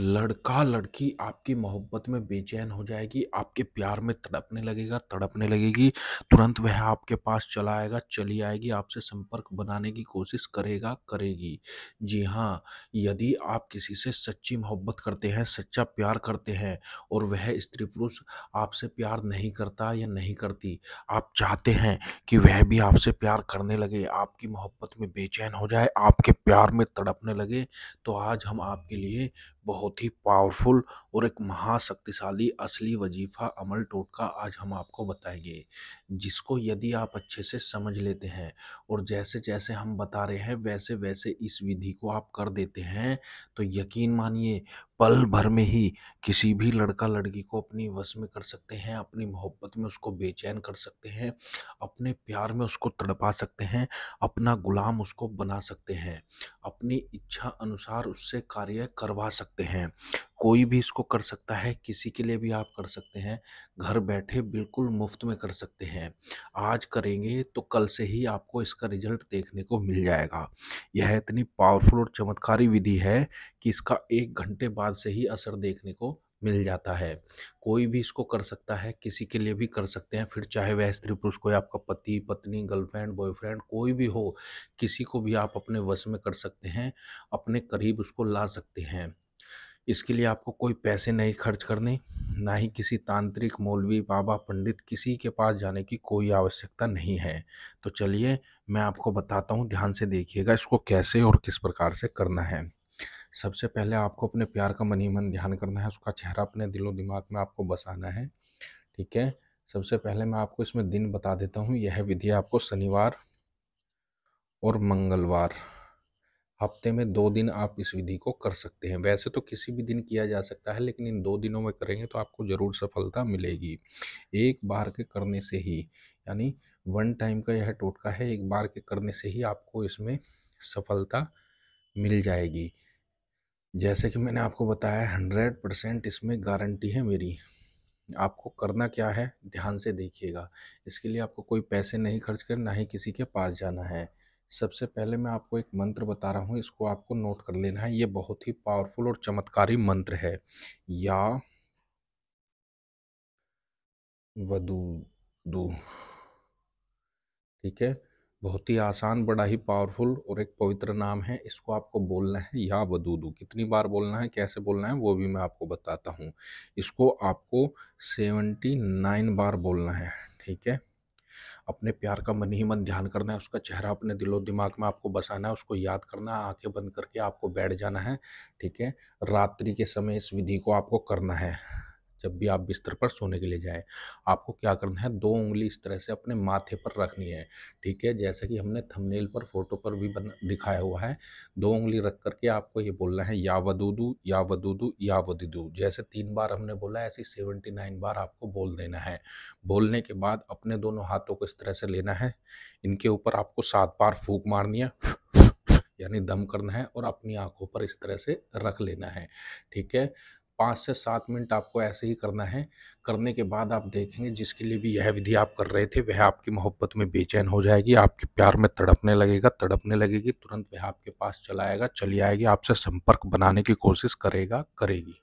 लड़का लड़की आपकी मोहब्बत में बेचैन हो जाएगी आपके प्यार में तड़पने लगेगा तड़पने लगेगी तुरंत वह आपके पास चला आएगा चली आएगी आपसे संपर्क बनाने की कोशिश करेगा करेगी जी हाँ यदि आप किसी से सच्ची मोहब्बत करते हैं सच्चा प्यार करते हैं और वह स्त्री पुरुष आपसे प्यार नहीं करता या नहीं करती आप चाहते हैं कि वह भी आपसे प्यार करने लगे आपकी मोहब्बत में बेचैन हो जाए आपके प्यार में तड़पने लगे तो आज हम आपके लिए बहुत बहुत ही पावरफुल और एक महाशक्तिशाली असली वजीफ़ा अमल टोटका आज हम आपको बताएंगे जिसको यदि आप अच्छे से समझ लेते हैं और जैसे जैसे हम बता रहे हैं वैसे वैसे इस विधि को आप कर देते हैं तो यकीन मानिए पल भर में ही किसी भी लड़का लड़की को अपनी वश में कर सकते हैं अपनी मोहब्बत में उसको बेचैन कर सकते हैं अपने प्यार में उसको तड़पा सकते हैं अपना गुलाम उसको बना सकते हैं अपनी इच्छा अनुसार उससे कार्य करवा सकते हैं हैं कोई भी इसको कर सकता है किसी के लिए भी आप कर सकते हैं घर बैठे बिल्कुल मुफ्त में कर सकते हैं आज करेंगे तो कल से ही आपको इसका रिजल्ट देखने को मिल जाएगा यह इतनी पावरफुल और चमत्कारी विधि है कि इसका एक घंटे बाद से ही असर देखने को मिल जाता है कोई भी इसको कर सकता है किसी के लिए भी कर सकते हैं फिर चाहे वह स्त्री पुरुष कोई आपका पति पत्नी गर्लफ्रेंड बॉयफ्रेंड कोई भी हो किसी को भी आप अपने वश में कर सकते हैं अपने करीब उसको ला सकते हैं इसके लिए आपको कोई पैसे नहीं खर्च करने ना ही किसी तांत्रिक मौलवी बाबा पंडित किसी के पास जाने की कोई आवश्यकता नहीं है तो चलिए मैं आपको बताता हूँ ध्यान से देखिएगा इसको कैसे और किस प्रकार से करना है सबसे पहले आपको अपने प्यार का मनी मन ध्यान करना है उसका चेहरा अपने दिलो दिमाग में आपको बसाना है ठीक है सबसे पहले मैं आपको इसमें दिन बता देता हूँ यह विधि आपको शनिवार और मंगलवार हफ्ते में दो दिन आप इस विधि को कर सकते हैं वैसे तो किसी भी दिन किया जा सकता है लेकिन इन दो दिनों में करेंगे तो आपको ज़रूर सफलता मिलेगी एक बार के करने से ही यानी वन टाइम का यह टोटका है एक बार के करने से ही आपको इसमें सफलता मिल जाएगी जैसे कि मैंने आपको बताया हंड्रेड परसेंट इसमें गारंटी है मेरी आपको करना क्या है ध्यान से देखिएगा इसके लिए आपको कोई पैसे नहीं खर्च कर ना ही किसी के पास जाना है सबसे पहले मैं आपको एक मंत्र बता रहा हूँ इसको आपको नोट कर लेना है ये बहुत ही पावरफुल और चमत्कारी मंत्र है या वदू दू ठीक है बहुत ही आसान बड़ा ही पावरफुल और एक पवित्र नाम है इसको आपको बोलना है या वदूदू कितनी बार बोलना है कैसे बोलना है वो भी मैं आपको बताता हूँ इसको आपको सेवेंटी नाइन बार बोलना है ठीक है अपने प्यार का मन ही मन ध्यान करना है उसका चेहरा अपने दिलो दिमाग में आपको बसाना है उसको याद करना है आँखें बंद करके आपको बैठ जाना है ठीक है रात्रि के समय इस विधि को आपको करना है जब भी आप बिस्तर पर सोने के लिए जाएं आपको क्या करना है दो उंगली इस तरह से अपने माथे पर रखनी है ठीक है जैसे कि हमने थंबनेल पर फोटो पर भी बन दिखाया हुआ है दो उंगली रख करके आपको ये बोलना है या वदूदू या वदूदू या वदूदू जैसे तीन बार हमने बोला ऐसे सेवेंटी नाइन बार आपको बोल देना है बोलने के बाद अपने दोनों हाथों को इस तरह से लेना है इनके ऊपर आपको सात बार फूक मारनी है यानी दम करना है और अपनी आंखों पर इस तरह से रख लेना है ठीक है पाँच से सात मिनट आपको ऐसे ही करना है करने के बाद आप देखेंगे जिसके लिए भी यह विधि आप कर रहे थे वह आपकी मोहब्बत में बेचैन हो जाएगी आपके प्यार में तड़पने लगेगा तड़पने लगेगी तुरंत वह आपके पास चला आएगा चली आएगी आपसे संपर्क बनाने की कोशिश करेगा करेगी